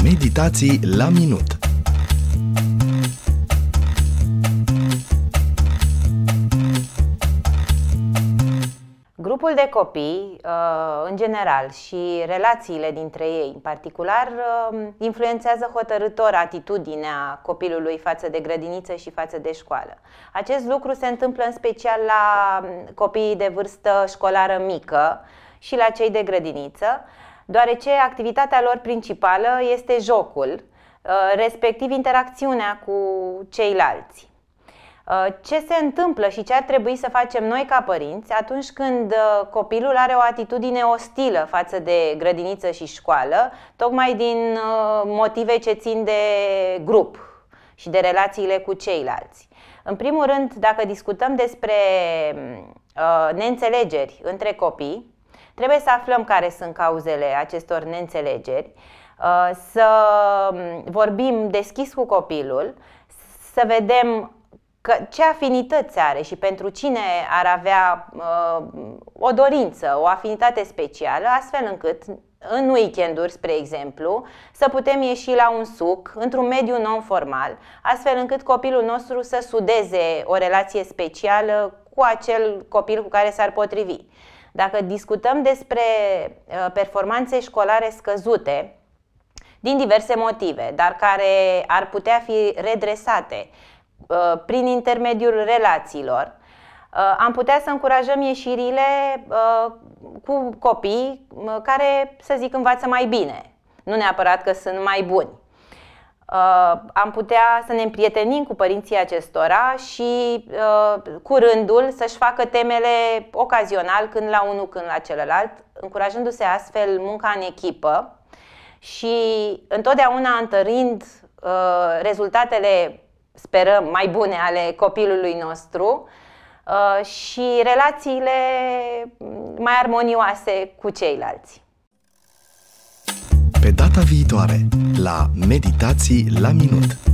Meditații la minut. Grupul de copii, uh, în general, și relațiile dintre ei, în particular, uh, influențează hotărător atitudinea copilului față de grădiniță și față de școală. Acest lucru se întâmplă în special la um, copiii de vârstă școlară mică și la cei de grădiniță, deoarece activitatea lor principală este jocul, uh, respectiv interacțiunea cu ceilalți. Uh, ce se întâmplă și ce ar trebui să facem noi ca părinți atunci când uh, copilul are o atitudine ostilă față de grădiniță și școală, tocmai din motive ce țin de grup și de relațiile cu ceilalți. În primul rând, dacă discutăm despre neînțelegeri între copii, Trebuie să aflăm care sunt cauzele acestor neînțelegeri, uh, să vorbim deschis cu copilul, să vedem că ce afinități are și pentru cine ar avea uh, o dorință, o afinitate specială, astfel încât în weekenduri, spre exemplu, să putem ieși la un suc într-un mediu non-formal, astfel încât copilul nostru să sudeze o relație specială cu acel copil cu care s-ar potrivi. Dacă discutăm despre uh, performanțe școlare scăzute, din diverse motive, dar care ar putea fi redresate uh, prin intermediul relațiilor, uh, am putea să încurajăm ieșirile cu copii care, să zic, învață mai bine. Nu neapărat că sunt mai buni. Uh, am putea să ne împrietenim cu părinții acestora și uh, cu rândul să-și facă temele ocazional când la unul, când la celălalt, încurajându-se astfel munca în echipă și întotdeauna întărind uh, rezultatele, sperăm, mai bune ale copilului nostru și relațiile mai armonioase cu ceilalți. Pe data viitoare, la Meditații la Minut.